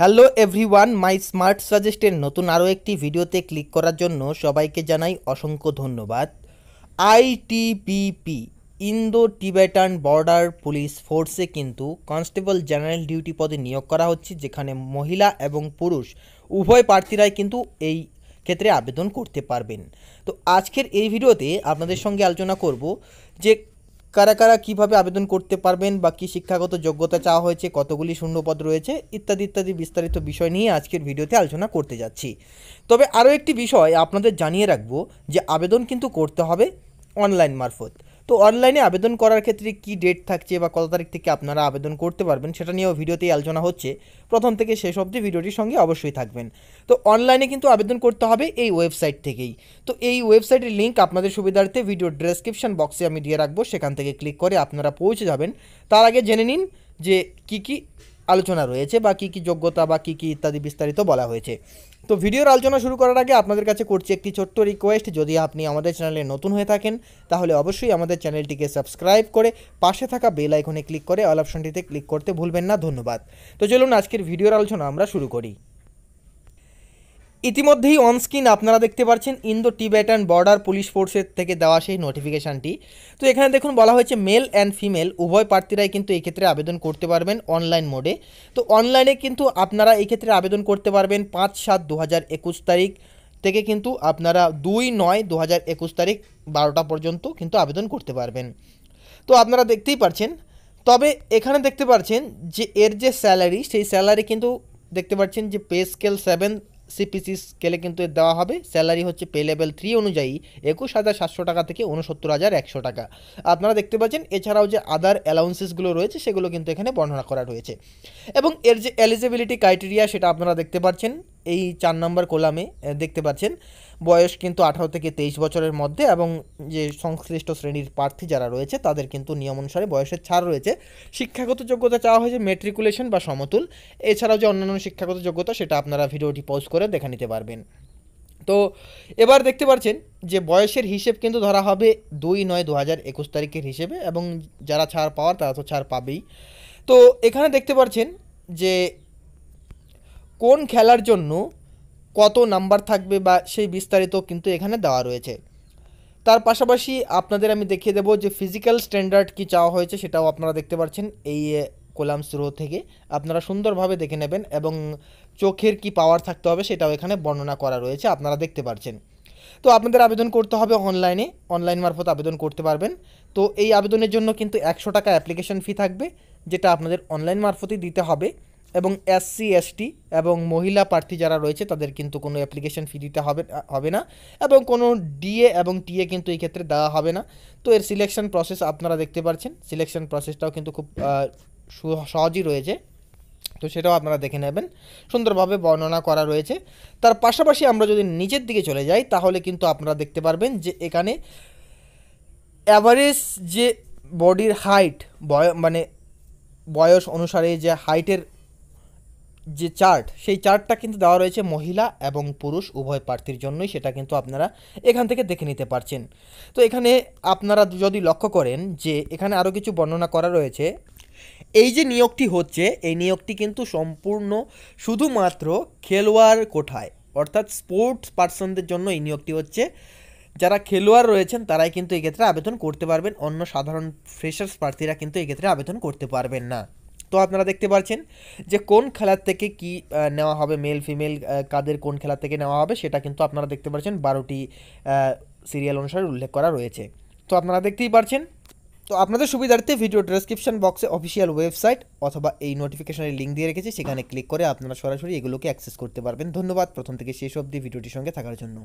hello everyone my smart সাজেস্টের নতুন আরও একটি ভিডিওতে ক্লিক করার জন্য সবাইকে জানাই অসংখ্য ধন্যবাদ ITBP Indo Tibetan border police ফোর্সে কিন্তু কনস্টেবল জেনারেল ডিউটি পদে নিয়োগ করা হচ্ছে যেখানে মহিলা এবং পুরুষ উভয় প্রার্থীরাই কিন্তু এই ক্ষেত্রে আবেদন করতে পারবেন তো আজকের এই ভিডিওতে আপনাদের সঙ্গে আলোচনা করব যে কারা কারা কীভাবে আবেদন করতে পারবেন বা কী শিক্ষাগত যোগ্যতা চাওয়া হয়েছে কতগুলি শূন্যপদ রয়েছে ইত্যাদি ইত্যাদি বিস্তারিত বিষয় নিয়ে আজকের ভিডিওতে আলোচনা করতে যাচ্ছি তবে আরও একটি বিষয় আপনাদের জানিয়ে রাখবো যে আবেদন কিন্তু করতে হবে অনলাইন মারফত তো অনলাইনে আবেদন করার ক্ষেত্রে কি ডেট থাকছে বা কত তারিখ থেকে আপনারা আবেদন করতে পারবেন সেটা নিয়েও ভিডিওতেই আলোচনা হচ্ছে প্রথম থেকে শেষ অবধি ভিডিওটির সঙ্গে অবশ্যই থাকবেন তো অনলাইনে কিন্তু আবেদন করতে হবে এই ওয়েবসাইট থেকেই তো এই ওয়েবসাইটের লিঙ্ক আপনাদের সুবিধার্থে ভিডিও ডেসক্রিপশন বক্সে আমি দিয়ে রাখবো সেখান থেকে ক্লিক করে আপনারা পৌঁছে যাবেন তার আগে জেনে নিন যে কি কি আলোচনা রয়েছে বা কী কী যোগ্যতা বা কী কী ইত্যাদি বিস্তারিত বলা হয়েছে তো ভিডিওর আলোচনা শুরু করার আগে আপনাদের কাছে করছি একটি ছোট্ট রিকোয়েস্ট যদি আপনি আমাদের চ্যানেলে নতুন হয়ে থাকেন তাহলে অবশ্যই আমাদের চ্যানেলটিকে সাবস্ক্রাইব করে পাশে থাকা বেল আইকনে ক্লিক করে অল অপশনটিতে ক্লিক করতে ভুলবেন না ধন্যবাদ তো চলুন আজকের ভিডিওর আলোচনা আমরা শুরু করি ইতিমধ্যেই অনস্ক্রিন আপনারা দেখতে পাচ্ছেন ইন্দো টিবেটান বর্ডার পুলিশ ফোর্সের থেকে দেওয়া সেই নোটিফিকেশানটি তো এখানে দেখুন বলা হয়েছে মেল অ্যান্ড ফিমেল উভয় প্রার্থীরাই কিন্তু এক্ষেত্রে আবেদন করতে পারবেন অনলাইন মোডে তো অনলাইনে কিন্তু আপনারা এক্ষেত্রে আবেদন করতে পারবেন পাঁচ সাত দু তারিখ থেকে কিন্তু আপনারা দুই নয় দু তারিখ বারোটা পর্যন্ত কিন্তু আবেদন করতে পারবেন তো আপনারা দেখতেই পারছেন তবে এখানে দেখতে পাচ্ছেন যে এর যে স্যালারি সেই স্যালারি কিন্তু দেখতে পাচ্ছেন যে পে স্কেল সেভেন সিপিসি স্কেলে কিন্তু এর দেওয়া হবে স্যালারি হচ্ছে পে লেভেল থ্রি অনুযায়ী একুশ হাজার সাতশো টাকা থেকে উনসত্তর হাজার একশো টাকা আপনারা দেখতে পাচ্ছেন এছাড়াও যে আদার অ্যালাউন্সেসগুলো রয়েছে সেগুলো কিন্তু এখানে বর্ণনা করা রয়েছে এবং এর যে এলিজিবিলিটি ক্রাইটেরিয়া সেটা আপনারা দেখতে পাচ্ছেন এই চার নম্বর কোলামে দেখতে পাচ্ছেন বয়স কিন্তু আঠারো থেকে তেইশ বছরের মধ্যে এবং যে সংশ্লিষ্ট শ্রেণীর প্রার্থী যারা রয়েছে তাদের কিন্তু নিয়ম অনুসারে বয়সের ছাড় রয়েছে শিক্ষাগত যোগ্যতা চাওয়া হয়েছে মেট্রিকুলেশন বা সমতুল এছাড়াও যে অন্যান্য শিক্ষাগত যোগ্যতা সেটা আপনারা ভিডিওটি পজ করে দেখে নিতে পারবেন তো এবার দেখতে পাচ্ছেন যে বয়সের হিসেব কিন্তু ধরা হবে দুই নয় দু হাজার একুশ তারিখের হিসেবে এবং যারা ছাড় পাওয়ার তারা তো ছাড় পাবেই তো এখানে দেখতে পাচ্ছেন যে কোন খেলার জন্য কত নাম্বার থাকবে বা সেই বিস্তারিত কিন্তু এখানে দেওয়া রয়েছে তার পাশাপাশি আপনাদের আমি দেখিয়ে দেবো যে ফিজিক্যাল স্ট্যান্ডার্ড কি চাওয়া হয়েছে সেটাও আপনারা দেখতে পাচ্ছেন এই কোলাম স্রো থেকে আপনারা সুন্দরভাবে দেখে নেবেন এবং চোখের কি পাওয়ার থাকতে হবে সেটাও এখানে বর্ণনা করা রয়েছে আপনারা দেখতে পাচ্ছেন তো আপনাদের আবেদন করতে হবে অনলাইনে অনলাইন মারফত আবেদন করতে পারবেন তো এই আবেদনের জন্য কিন্তু একশো টাকা অ্যাপ্লিকেশন ফি থাকবে যেটা আপনাদের অনলাইন মারফতই দিতে হবে এবং এসসি এসটি এবং মহিলা প্রার্থী যারা রয়েছে তাদের কিন্তু কোনো অ্যাপ্লিকেশন ফি দিতে হবে হবে না এবং কোনো ডিএ এবং টিএ কিন্তু এই ক্ষেত্রে দেওয়া হবে না তো এর সিলেকশন প্রসেস আপনারা দেখতে পাচ্ছেন সিলেকশন প্রসেসটাও কিন্তু খুব সহজই রয়েছে তো সেটাও আপনারা দেখে নেবেন সুন্দরভাবে বর্ণনা করা রয়েছে তার পাশাপাশি আমরা যদি নিচের দিকে চলে যাই তাহলে কিন্তু আপনারা দেখতে পারবেন যে এখানে অ্যাভারেজ যে বডির হাইট বয় মানে বয়স অনুসারে যে হাইটের যে চার্ট সেই চার্টটা কিন্তু দেওয়া রয়েছে মহিলা এবং পুরুষ উভয় প্রার্থীর জন্যই সেটা কিন্তু আপনারা এখান থেকে দেখে নিতে পারছেন তো এখানে আপনারা যদি লক্ষ্য করেন যে এখানে আরও কিছু বর্ণনা করা রয়েছে এই যে নিয়োগটি হচ্ছে এই নিয়োগটি কিন্তু সম্পূর্ণ শুধুমাত্র খেলোয়াড় কোঠায় অর্থাৎ স্পোর্টস পার্সনদের জন্য এই নিয়োগটি হচ্ছে যারা খেলোয়াড় রয়েছেন তারাই কিন্তু এক্ষেত্রে আবেদন করতে পারবেন অন্য সাধারণ ফ্রেশার্স প্রার্থীরা কিন্তু এক্ষেত্রে আবেদন করতে পারবেন না তো আপনারা দেখতে পাচ্ছেন যে কোন খেলার থেকে কি নেওয়া হবে মেল ফিমেল কাদের কোন খেলার থেকে নেওয়া হবে সেটা কিন্তু আপনারা দেখতে পাচ্ছেন বারোটি সিরিয়াল অনুসারে উল্লেখ করা রয়েছে তো আপনারা দেখতেই পাচ্ছেন তো আপনাদের সুবিধার্থে ভিডিও ডেসক্রিপশন বক্সে অফিসিয়াল ওয়েবসাইট অথবা এই নোটিফিকেশনের লিঙ্ক দিয়ে রেখেছি সেখানে ক্লিক করে আপনারা সরাসরি এগুলোকে অ্যাক্সেস করতে পারবেন ধন্যবাদ প্রথম থেকে শেষ অবধি ভিডিওটির সঙ্গে থাকার জন্য